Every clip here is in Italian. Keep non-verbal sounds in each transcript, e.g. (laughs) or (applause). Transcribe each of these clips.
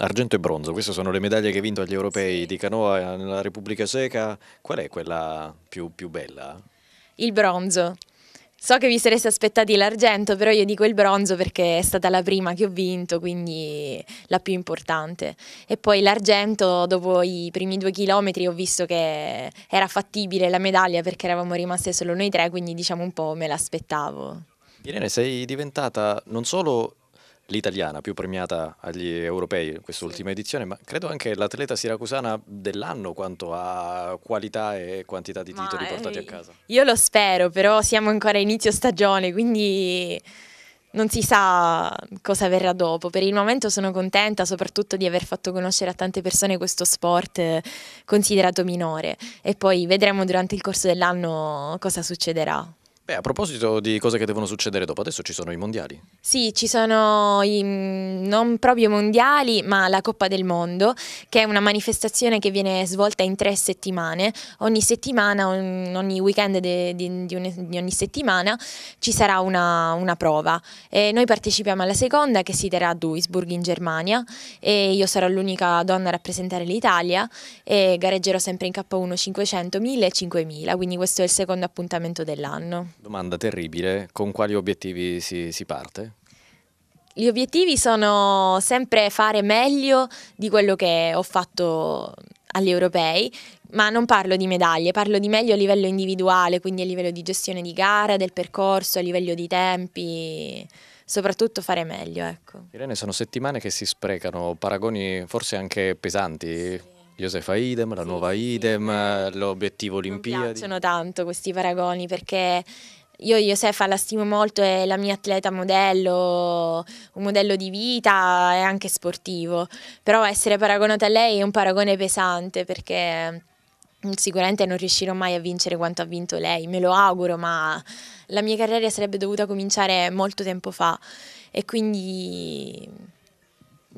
Argento e bronzo, queste sono le medaglie che hai vinto agli europei sì. di canoa nella Repubblica Ceca. Qual è quella più, più bella? Il bronzo. So che vi sareste aspettati l'argento, però io dico il bronzo perché è stata la prima che ho vinto, quindi la più importante. E poi l'argento, dopo i primi due chilometri, ho visto che era fattibile la medaglia perché eravamo rimaste solo noi tre, quindi diciamo un po' me l'aspettavo. Irene, sei diventata non solo l'italiana più premiata agli europei quest'ultima edizione, ma credo anche l'atleta siracusana dell'anno quanto a qualità e quantità di titoli ma, portati eh, a casa. Io lo spero, però siamo ancora a inizio stagione, quindi non si sa cosa verrà dopo. Per il momento sono contenta soprattutto di aver fatto conoscere a tante persone questo sport eh, considerato minore e poi vedremo durante il corso dell'anno cosa succederà. Beh, a proposito di cose che devono succedere dopo, adesso ci sono i mondiali. Sì, ci sono i, mm, non proprio mondiali, ma la Coppa del Mondo, che è una manifestazione che viene svolta in tre settimane. Ogni settimana, ogni weekend di, di, ogni settimana ci sarà una, una prova. E noi partecipiamo alla seconda che si terrà a Duisburg in Germania e io sarò l'unica donna a rappresentare l'Italia e gareggerò sempre in K1 500, 1000 e 5000, quindi questo è il secondo appuntamento dell'anno. Domanda terribile, con quali obiettivi si, si parte? Gli obiettivi sono sempre fare meglio di quello che ho fatto agli europei, ma non parlo di medaglie, parlo di meglio a livello individuale, quindi a livello di gestione di gara, del percorso, a livello di tempi soprattutto fare meglio. Ecco. Irene, sono settimane che si sprecano, paragoni forse anche pesanti. Sì. Josefa Idem, la sì, nuova Idem, sì. Eh. l'obiettivo Olimpiadi. Mi piacciono tanto questi paragoni perché io Josefa la stimo molto, è la mia atleta modello, un modello di vita e anche sportivo, però essere paragonata a lei è un paragone pesante perché mm, sicuramente non riuscirò mai a vincere quanto ha vinto lei, me lo auguro, ma la mia carriera sarebbe dovuta cominciare molto tempo fa e quindi mm,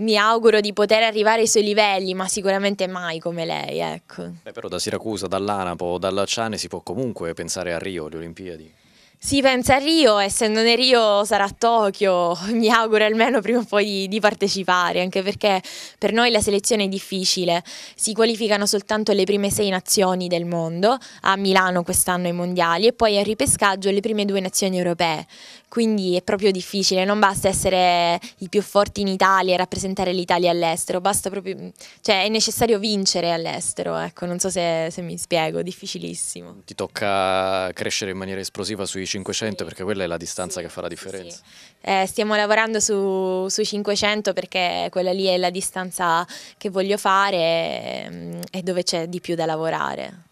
mi auguro di poter arrivare ai suoi livelli, ma sicuramente mai come lei, ecco. Beh, però da Siracusa, dall'Anapo, dalla Ciane si può comunque pensare a Rio, le Olimpiadi. Si pensa a Rio essendo se Rio sarà Tokyo, (laughs) mi auguro almeno prima o poi di, di, partecipare, anche perché per noi la selezione è difficile, si qualificano soltanto le prime sei nazioni del mondo, a Milano quest'anno i mondiali e poi al ripescaggio le prime due nazioni europee, quindi è proprio difficile, non basta essere i più forti in Italia e rappresentare l'Italia all'estero, proprio, cioè è necessario vincere all'estero, ecco, non so se, se mi spiego, difficilissimo. Ti tocca crescere in maniera esplosiva sui 500 perché quella è la distanza che fa la differenza. Eh, stiamo lavorando su, sui 500 perché quella lì è la distanza che voglio fare e mm, dove c'è di più da lavorare.